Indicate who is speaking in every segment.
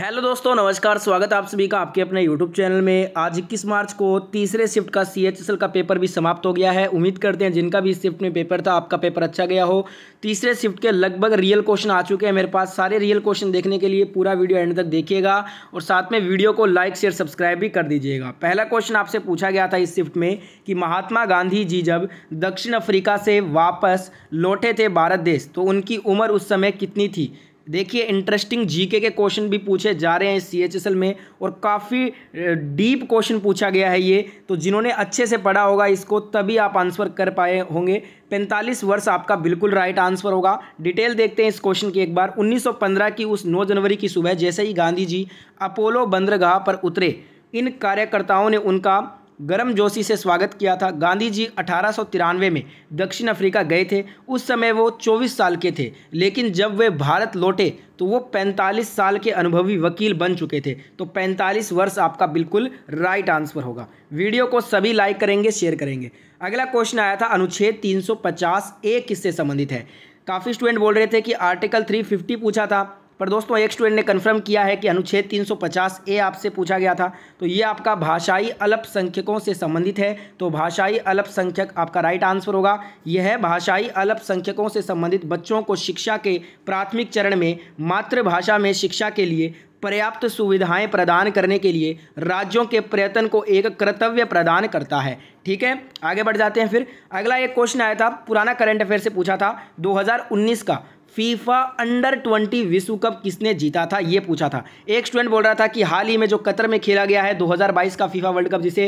Speaker 1: hello दोस्तों नमस्कार स्वागत आप सभी का आपके अपने यूट्यूब चैनल में आज इक्कीस मार्च को तीसरे शिफ्ट का सीएचएसएल का पेपर भी समाप्त हो गया है उम्मीद करते हैं जिनका भी इस शिफ्ट में पेपर था आपका पेपर अच्छा गया हो तीसरे शिफ्ट के लगभग रियल क्वेश्चन आ चुके हैं मेरे पास सारे रियल क्वेश्चन देखने के लिए पूरा वीडियो एंड तक देखिएगा और साथ में वीडियो को लाइक शेयर सब्सक्राइब भी कर दीजिएगा पहला क्वेश्चन आपसे पूछा गया था इस शिफ्ट में कि महात्मा गांधी जी जब दक्षिण अफ्रीका से वापस लौटे थे भारत देश तो उनकी उम्र उस समय कितनी थी देखिए इंटरेस्टिंग जीके के क्वेश्चन भी पूछे जा रहे हैं सीएचएसएल में और काफ़ी डीप क्वेश्चन पूछा गया है ये तो जिन्होंने अच्छे से पढ़ा होगा इसको तभी आप आंसर कर पाए होंगे 45 वर्ष आपका बिल्कुल राइट आंसर होगा डिटेल देखते हैं इस क्वेश्चन की एक बार 1915 की उस 9 जनवरी की सुबह जैसे ही गांधी जी अपोलो बंदरगाह पर उतरे इन कार्यकर्ताओं ने उनका गर्म जोशी से स्वागत किया था गांधी जी अठारह में दक्षिण अफ्रीका गए थे उस समय वो 24 साल के थे लेकिन जब वे भारत लौटे तो वो 45 साल के अनुभवी वकील बन चुके थे तो 45 वर्ष आपका बिल्कुल राइट आंसर होगा वीडियो को सभी लाइक करेंगे शेयर करेंगे अगला क्वेश्चन आया था अनुच्छेद तीन सौ किससे संबंधित है काफ़ी स्टूडेंट बोल रहे थे कि आर्टिकल 350 पूछा था पर दोस्तों एक स्टूडेंट ने कन्फर्म किया है कि अनुच्छेद 350 ए आपसे पूछा गया था तो ये आपका भाषाई अल्पसंख्यकों से संबंधित है तो भाषाई अल्पसंख्यक आपका राइट आंसर होगा यह है भाषाई अल्पसंख्यकों से संबंधित बच्चों को शिक्षा के प्राथमिक चरण में मातृभाषा में शिक्षा के लिए पर्याप्त सुविधाएं प्रदान करने के लिए राज्यों के प्रयत्न को एक कर्तव्य प्रदान करता है ठीक है आगे बढ़ जाते हैं फिर अगला एक क्वेश्चन आया था पुराना करंट अफेयर से पूछा था 2019 का फीफा अंडर ट्वेंटी विश्व कप किसने जीता था ये पूछा था एक स्टूडेंट बोल रहा था कि हाल ही में जो कतर में खेला गया है 2022 का फीफा वर्ल्ड कप जिसे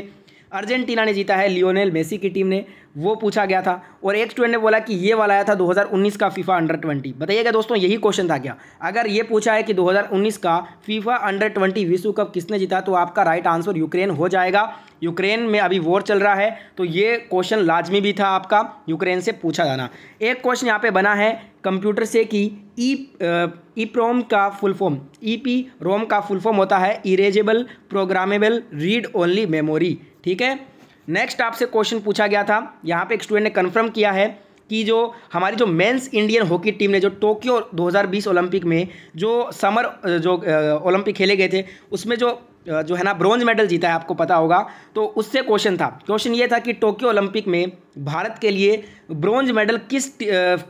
Speaker 1: अर्जेंटीना ने जीता है लियोनेल मेसी की टीम ने वो पूछा गया था और एक स्टूडेंट ने बोला कि ये वाला आया था 2019 का फीफा अंडर 20 बताइएगा दोस्तों यही क्वेश्चन था क्या अगर ये पूछा है कि 2019 का फीफा अंडर 20 विश्व कप किसने जीता तो आपका राइट आंसर यूक्रेन हो जाएगा यूक्रेन में अभी वॉर चल रहा है तो ये क्वेश्चन लाजमी भी था आपका यूक्रेन से पूछा जाना एक क्वेश्चन यहाँ पर बना है कंप्यूटर से कि ई ई प्रोम का full form E P ROM का फुल फॉर्म होता है erasable programmable read only memory ठीक है नेक्स्ट आपसे क्वेश्चन पूछा गया था यहाँ पे एक स्टूडेंट ने कंफर्म किया है कि जो हमारी जो मेंस इंडियन हॉकी टीम ने जो टोक्यो 2020 ओलंपिक में जो समर जो ओलंपिक खेले गए थे उसमें जो जो है ना ब्रॉन्ज मेडल जीता है आपको पता होगा तो उससे क्वेश्चन था क्वेश्चन ये था कि टोक्यो ओलंपिक में भारत के लिए ब्रॉन्ज मेडल किस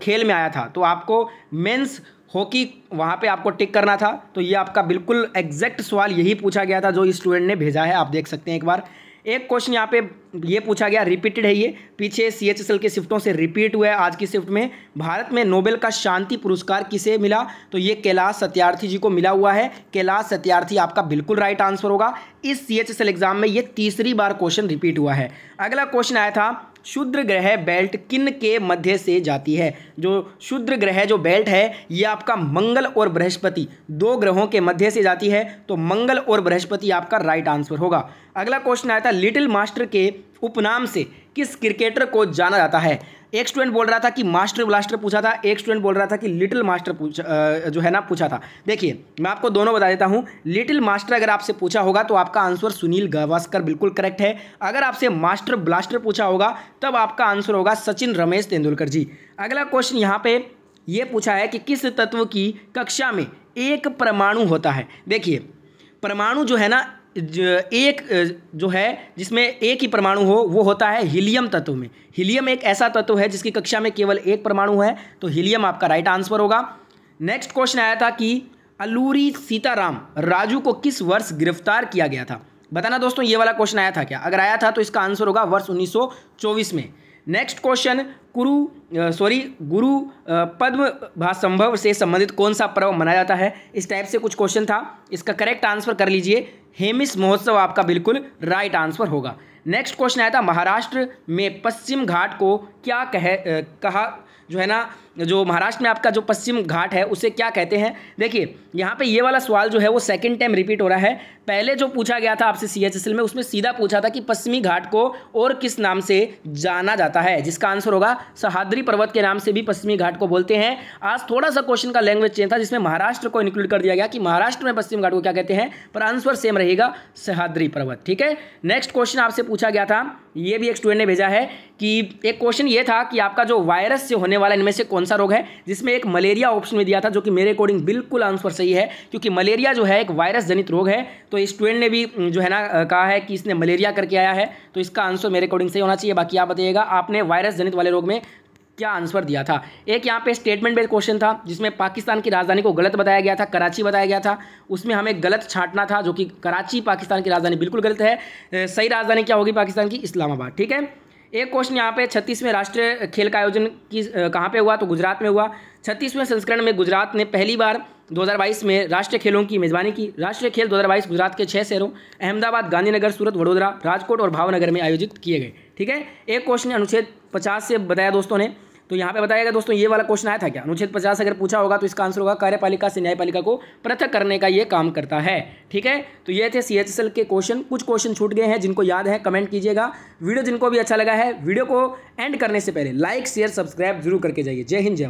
Speaker 1: खेल में आया था तो आपको मेंस हॉकी वहाँ पे आपको टिक करना था तो ये आपका बिल्कुल एग्जैक्ट सवाल यही पूछा गया था जो स्टूडेंट ने भेजा है आप देख सकते हैं एक बार एक क्वेश्चन यहाँ पे ये पूछा गया रिपीटेड है ये पीछे सी एच एस एल के शिफ्टों से रिपीट हुआ है आज की शिफ्ट में भारत में नोबेल का शांति पुरस्कार किसे मिला तो ये कैलाश सत्यार्थी जी को मिला हुआ है कैलाश सत्यार्थी आपका बिल्कुल राइट आंसर होगा इस C H S L exam में ये तीसरी बार क्वेश्चन रिपीट हुआ है अगला क्वेश्चन आया था शुद्र ग्रह बेल्ट किन के मध्य से जाती है जो शुद्र ग्रह जो बेल्ट है ये आपका मंगल और बृहस्पति दो ग्रहों के मध्य से जाती है तो मंगल और बृहस्पति आपका राइट आंसर होगा अगला क्वेश्चन आया था लिटिल मास्टर के उपनाम से किस क्रिकेटर को जाना जाता है एक स्टूडेंट बोल रहा था कि मास्टर ब्लास्टर पूछा था एक स्टूडेंट बोल रहा था कि लिटिल मास्टर जो है ना पूछा था देखिए मैं आपको दोनों बता देता हूँ लिटिल मास्टर अगर आपसे पूछा होगा तो आपका आंसर सुनील गावस्कर बिल्कुल करेक्ट है अगर आपसे मास्टर ब्लास्टर पूछा होगा तब आपका आंसर होगा सचिन रमेश तेंदुलकर जी अगला क्वेश्चन यहाँ पे ये पूछा है कि किस तत्व की कक्षा में एक परमाणु होता है देखिए परमाणु जो है ना एक जो है जिसमें एक ही परमाणु हो वो होता है हीलियम तत्व में हीलियम एक ऐसा तत्व है जिसकी कक्षा में केवल एक परमाणु है तो हीलियम आपका राइट आंसर होगा नेक्स्ट क्वेश्चन आया था कि अलूरी सीताराम राजू को किस वर्ष गिरफ्तार किया गया था बताना दोस्तों ये वाला क्वेश्चन आया था क्या अगर आया था तो इसका आंसर होगा वर्ष उन्नीस में नेक्स्ट क्वेश्चन कुरु सॉरी गुरु पद्म भाषंभव से संबंधित कौन सा पर्व मनाया जाता है इस टाइप से कुछ क्वेश्चन था इसका करेक्ट आंसर कर लीजिए हेमिस महोत्सव आपका बिल्कुल राइट आंसर होगा नेक्स्ट क्वेश्चन आया था महाराष्ट्र में पश्चिम घाट को क्या कह कहा जो है ना जो महाराष्ट्र में आपका जो पश्चिम घाट है उसे क्या कहते हैं देखिए यहाँ पे ये वाला सवाल जो है वो सेकंड टाइम रिपीट हो रहा है पहले जो पूछा गया था आपसे सी में उसमें सीधा पूछा था कि पश्चिमी घाट को और किस नाम से जाना जाता है जिसका आंसर होगा सहाद्री पर्वत के नाम से भी पश्चिमी घाट को बोलते हैं आज थोड़ा सा क्वेश्चन का लैंग्वेज चेंज था जिसमें महाराष्ट्र को इंक्लूड कर दिया गया कि महाराष्ट्र में पश्चिम घाट को क्या कहते हैं पर आंसर सेम रहेगा सहाद्री पर्वत ठीक है नेक्स्ट क्वेश्चन आपसे पूछा गया था ये भी एक स्टूडेंट ने भेजा है कि एक क्वेश्चन ये था कि आपका जो वायरस से होने वाला इनमें से कौन सा रोग है जिसमें एक मलेरिया ऑप्शन में दिया था जो कि मेरे अकॉर्डिंग बिल्कुल आंसर सही है क्योंकि मलेरिया जो है एक वायरस जनित रोग है तो स्टूडेंट ने भी जो है ना कहा है कि इसने मलेरिया करके आया है तो इसका आंसर मेरे अकॉर्डिंग सही होना चाहिए बाकी आप बताइएगा आपने वायरस जनित वाले रोग में क्या आंसर दिया था एक यहाँ पे स्टेटमेंट बेस्ड क्वेश्चन था जिसमें पाकिस्तान की राजधानी को गलत बताया गया था कराची बताया गया था उसमें हमें गलत छांटना था जो कि कराची पाकिस्तान की राजधानी बिल्कुल गलत है सही राजधानी क्या होगी पाकिस्तान की इस्लामाबाद ठीक है एक क्वेश्चन यहाँ पे छत्तीसवें राष्ट्रीय खेल का आयोजन किस कहाँ पे हुआ तो गुजरात में हुआ छत्तीसवें संस्करण में गुजरात ने पहली बार 2022 में राष्ट्रीय खेलों की मेजबानी की राष्ट्रीय खेल 2022 गुजरात के छह शहरों अहमदाबाद गांधीनगर सूरत वडोदरा राजकोट और भावनगर में आयोजित किए गए ठीक है एक क्वेश्चन अनुच्छेद पचास से बताया दोस्तों ने तो यहाँ पे गया दोस्तों ये वाला क्वेश्चन आया था क्या अनुच्छेद पचास अगर पूछा होगा तो इसका आंसर होगा कार्यपालिका से न्यायपालिका को पृथक करने का ये काम करता है ठीक है तो ये थे सी के क्वेश्चन कुछ क्वेश्चन छूट गए हैं जिनको याद है कमेंट कीजिएगा वीडियो जिनको भी अच्छा लगा है वीडियो को एंड करने से पहले लाइक शेयर सब्सक्राइब जरूर करके जाइए जय हिंद जय